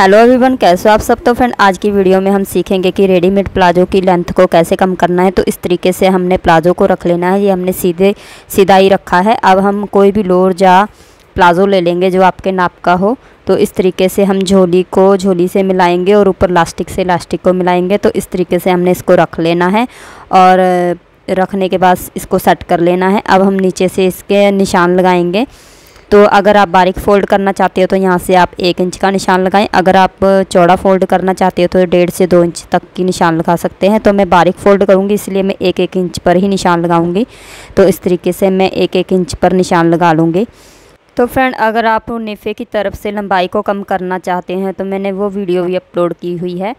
hello everyone कैसे हो आप सब तो फ्रेंड आज की वीडियो में हम सीखेंगे कि रेडीमेड प्लाजो की लेंथ को कैसे कम करना है तो इस तरीके से हमने प्लाजो को रख लेना है ये हमने सीधे सीधा ही रखा है अब हम कोई भी लोअर या प्लाजो ले लेंगे जो आपके नाप का हो तो इस तरीके से हम झोली को झोली से मिलाएंगे और ऊपर लास्टिक से लास्टिक को मिलाएंगे तो इस तरीके से हमने इसको रख लेना है और रखने के बाद इसको सेट कर लेना है अब हम नीचे से इसके निशान लगाएंगे तो अगर आप बारीक फ़ोल्ड करना चाहते हो तो यहाँ से आप एक इंच का निशान लगाएं अगर आप चौड़ा फ़ोल्ड करना चाहते हो तो डेढ़ से दो इंच तक की निशान लगा सकते हैं तो मैं बारीक फ़ोल्ड करूँगी इसलिए मैं एक एक इंच पर ही निशान लगाऊँगी तो इस तरीके से मैं एक एक इंच पर निशान लगा लूँगी तो फ्रेंड अगर आप नेफ़े की तरफ से लंबाई को कम करना चाहते हैं तो मैंने वो वीडियो भी अपलोड की हुई है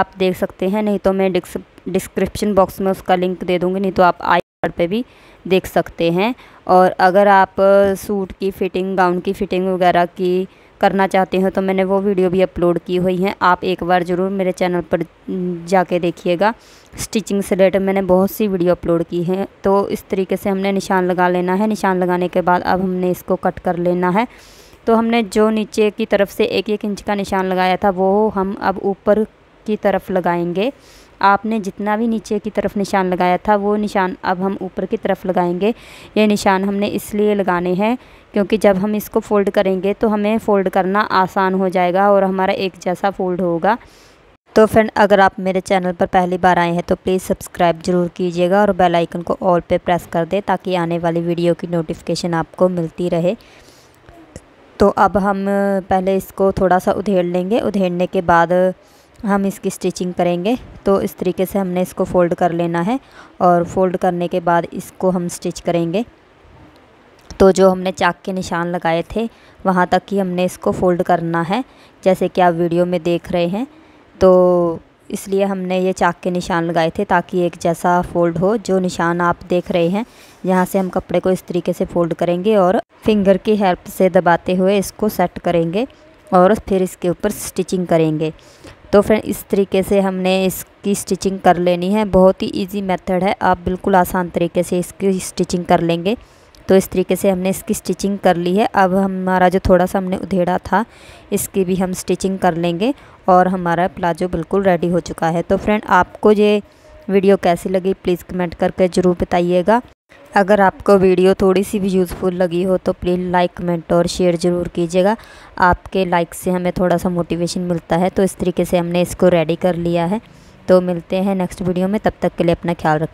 आप देख सकते हैं नहीं तो मैं डिस्क्रिप्शन बॉक्स में उसका लिंक दे दूँगी नहीं तो आप आई पे भी देख सकते हैं और अगर आप सूट की फ़िटिंग गाउन की फ़िटिंग वगैरह की करना चाहते हो तो मैंने वो वीडियो भी अपलोड की हुई है आप एक बार ज़रूर मेरे चैनल पर जाके देखिएगा स्टिचिंग से रिलेटेड मैंने बहुत सी वीडियो अपलोड की है तो इस तरीके से हमने निशान लगा लेना है निशान लगाने के बाद अब हमने इसको कट कर लेना है तो हमने जो नीचे की तरफ से एक एक इंच का निशान लगाया था वो हम अब ऊपर की तरफ लगाएंगे आपने जितना भी नीचे की तरफ निशान लगाया था वो निशान अब हम ऊपर की तरफ लगाएंगे ये निशान हमने इसलिए लगाने हैं क्योंकि जब हम इसको फ़ोल्ड करेंगे तो हमें फ़ोल्ड करना आसान हो जाएगा और हमारा एक जैसा फ़ोल्ड होगा तो फ्रेंड अगर आप मेरे चैनल पर पहली बार आए हैं तो प्लीज़ सब्सक्राइब जरूर कीजिएगा और बेल आइकन को ऑल पे प्रेस कर दें ताकि आने वाली वीडियो की नोटिफिकेशन आपको मिलती रहे तो अब हम पहले इसको थोड़ा सा उधेड़ लेंगे उधेड़ने के बाद हम इसकी स्टिचिंग करेंगे तो इस तरीके से हमने इसको फ़ोल्ड कर लेना है और फोल्ड करने के बाद इसको हम स्टिच करेंगे तो जो हमने चाक के निशान लगाए थे वहाँ तक ही हमने इसको फ़ोल्ड करना है जैसे कि आप वीडियो में देख रहे हैं तो इसलिए हमने ये चाक के निशान लगाए थे ताकि एक जैसा फ़ोल्ड हो जो निशान आप देख रहे हैं यहाँ से हम कपड़े को इस तरीके से फ़ोल्ड करेंगे और फिंगर की हेल्प से दबाते हुए इसको सेट करेंगे और फिर इसके ऊपर स्टिचिंग करेंगे तो फ्रेंड इस तरीके से हमने इसकी स्टिचिंग कर लेनी है बहुत ही इजी मेथड है आप बिल्कुल आसान तरीके से इसकी स्टिचिंग कर लेंगे तो इस तरीके से हमने इसकी स्टिचिंग कर ली है अब हमारा जो थोड़ा सा हमने उधेड़ा था इसकी भी हम स्टिचिंग कर लेंगे और हमारा प्लाजो बिल्कुल रेडी हो चुका है तो फ्रेंड आपको ये वीडियो कैसी लगी प्लीज़ कमेंट करके ज़रूर बताइएगा अगर आपको वीडियो थोड़ी सी भी यूज़फुल लगी हो तो प्लीज़ लाइक कमेंट और शेयर ज़रूर कीजिएगा आपके लाइक से हमें थोड़ा सा मोटिवेशन मिलता है तो इस तरीके से हमने इसको रेडी कर लिया है तो मिलते हैं नेक्स्ट वीडियो में तब तक के लिए अपना ख्याल रखें